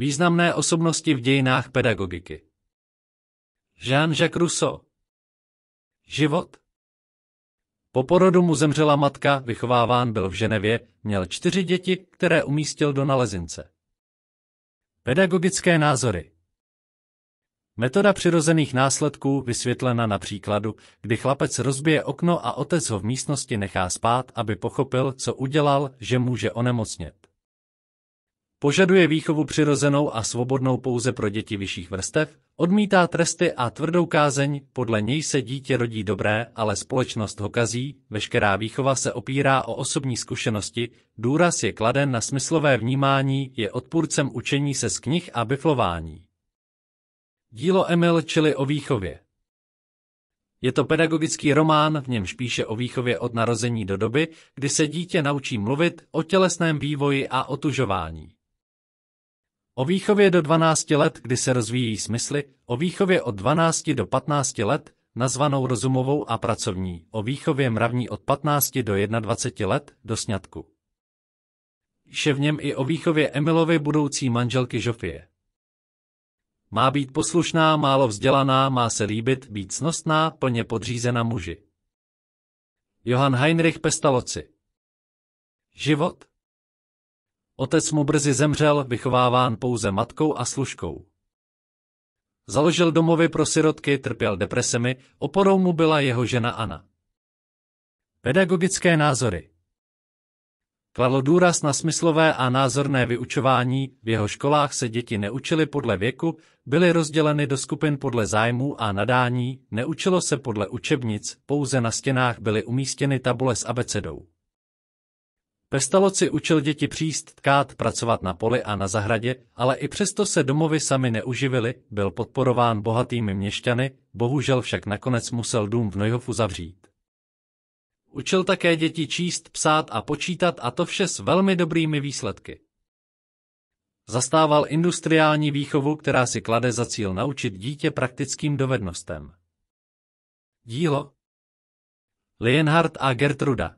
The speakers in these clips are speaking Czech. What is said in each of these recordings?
Významné osobnosti v dějinách pedagogiky. Jean-Jacques Rousseau. Život. Po porodu mu zemřela matka, vychováván byl v Ženevě, měl čtyři děti, které umístil do nalezince. Pedagogické názory Metoda přirozených následků vysvětlena na příkladu, kdy chlapec rozbije okno a otec ho v místnosti nechá spát, aby pochopil, co udělal, že může onemocnět. Požaduje výchovu přirozenou a svobodnou pouze pro děti vyšších vrstev, odmítá tresty a tvrdou kázeň, podle něj se dítě rodí dobré, ale společnost ho kazí, veškerá výchova se opírá o osobní zkušenosti, důraz je kladen na smyslové vnímání, je odpůrcem učení se z knih a biflování. Dílo Emil čili o výchově je to pedagogický román, v němž píše o výchově od narození do doby, kdy se dítě naučí mluvit o tělesném vývoji a otužování. O výchově do 12 let, kdy se rozvíjí smysly, o výchově od 12 do 15 let, nazvanou rozumovou a pracovní, o výchově mravní od 15 do 21 let, do sňatku. Vše v něm i o výchově Emilovy budoucí manželky Žofie. Má být poslušná, málo vzdělaná, má se líbit, být snostná, plně podřízena muži. Johann Heinrich Pestaloci Život Otec mu brzy zemřel, vychováván pouze matkou a služkou. Založil domovy pro sirotky, trpěl depresemi, oporou mu byla jeho žena Anna. Pedagogické názory Kladlo důraz na smyslové a názorné vyučování, v jeho školách se děti neučily podle věku, byly rozděleny do skupin podle zájmů a nadání, neučilo se podle učebnic, pouze na stěnách byly umístěny tabule s abecedou. Pestaloci učil děti příst, tkát, pracovat na poli a na zahradě, ale i přesto se domovy sami neuživili, byl podporován bohatými měšťany, bohužel však nakonec musel dům v Nojhofu zavřít. Učil také děti číst, psát a počítat a to vše s velmi dobrými výsledky. Zastával industriální výchovu, která si klade za cíl naučit dítě praktickým dovednostem. Dílo Lienhardt a Gertruda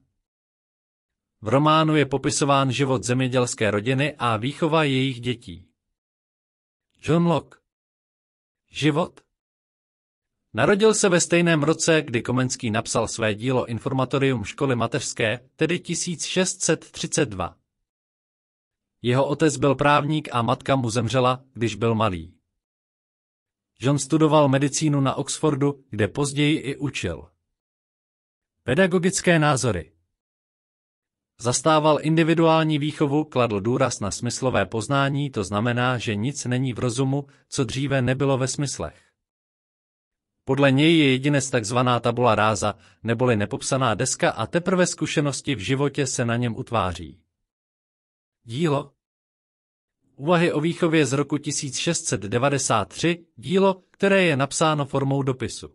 v románu je popisován život zemědělské rodiny a výchova jejich dětí. John Locke Život Narodil se ve stejném roce, kdy Komenský napsal své dílo Informatorium školy mateřské, tedy 1632. Jeho otec byl právník a matka mu zemřela, když byl malý. John studoval medicínu na Oxfordu, kde později i učil. Pedagogické názory Zastával individuální výchovu, kladl důraz na smyslové poznání, to znamená, že nic není v rozumu, co dříve nebylo ve smyslech. Podle něj je jedinec takzvaná tabula ráza, neboli nepopsaná deska a teprve zkušenosti v životě se na něm utváří. Dílo Úvahy o výchově z roku 1693, dílo, které je napsáno formou dopisu.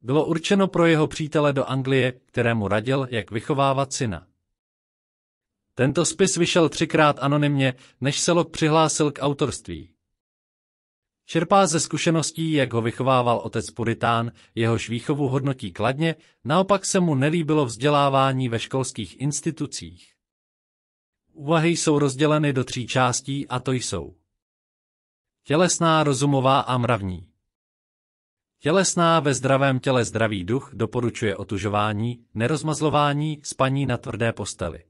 Bylo určeno pro jeho přítele do Anglie, kterému radil, jak vychovávat syna. Tento spis vyšel třikrát anonymně, než se Lok přihlásil k autorství. Čerpá ze zkušeností, jak ho vychovával otec Puritán, jehož výchovu hodnotí kladně, naopak se mu nelíbilo vzdělávání ve školských institucích. Úvahy jsou rozděleny do tří částí a to jsou tělesná, rozumová a mravní. Tělesná ve zdravém těle zdravý duch doporučuje otužování, nerozmazlování, spaní na tvrdé posteli.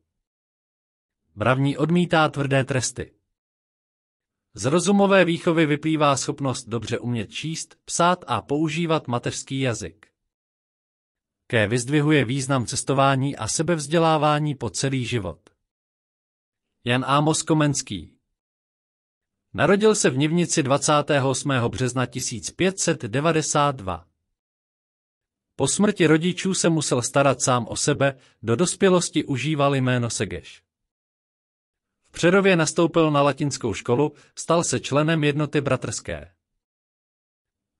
Mravní odmítá tvrdé tresty. Z rozumové výchovy vyplývá schopnost dobře umět číst, psát a používat mateřský jazyk. Ké vyzdvihuje význam cestování a sebevzdělávání po celý život. Jan Ámos Komenský Narodil se v Nivnici 28. března 1592. Po smrti rodičů se musel starat sám o sebe, do dospělosti užíval jméno Segeš. Přerově nastoupil na latinskou školu, stal se členem jednoty bratrské.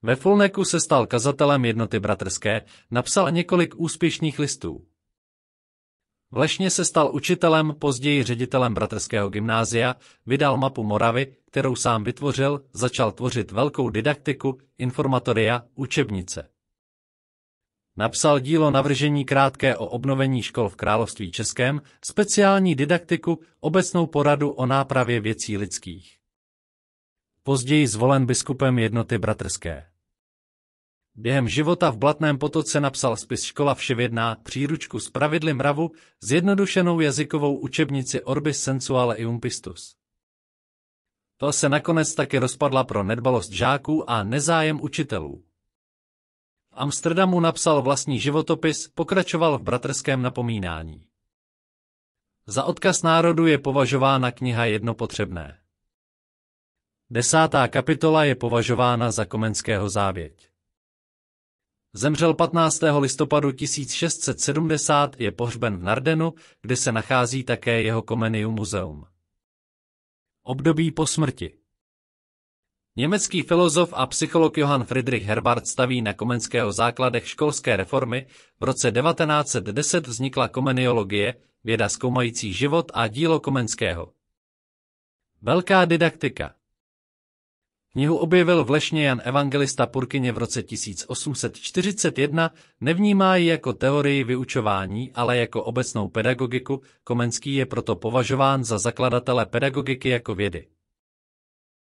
Ve Fulneku se stal kazatelem jednoty bratrské, napsal několik úspěšných listů. V Lešně se stal učitelem, později ředitelem bratrského gymnázia, vydal mapu Moravy, kterou sám vytvořil, začal tvořit velkou didaktiku, informatoria, učebnice. Napsal dílo Navržení krátké o obnovení škol v Království Českém, speciální didaktiku, obecnou poradu o nápravě věcí lidských. Později zvolen biskupem jednoty bratrské. Během života v Blatném potoce napsal spis Škola vševědná, příručku z pravidly mravu, zjednodušenou jazykovou učebnici Orbis sensuale ium pistus. To se nakonec taky rozpadla pro nedbalost žáků a nezájem učitelů. Amsterdamu napsal vlastní životopis, pokračoval v bratrském napomínání. Za odkaz národu je považována kniha Jednopotřebné. Desátá kapitola je považována za Komenského závěť. Zemřel 15. listopadu 1670, je pohřben v Nardenu, kde se nachází také jeho Komenium muzeum. Období po smrti Německý filozof a psycholog Johann Friedrich Herbart staví na Komenského základech školské reformy. V roce 1910 vznikla komeniologie, věda zkoumající život a dílo Komenského. Velká didaktika Knihu objevil v Lešně Jan Evangelista Purkyně v roce 1841, nevnímá ji jako teorii vyučování, ale jako obecnou pedagogiku, Komenský je proto považován za zakladatele pedagogiky jako vědy.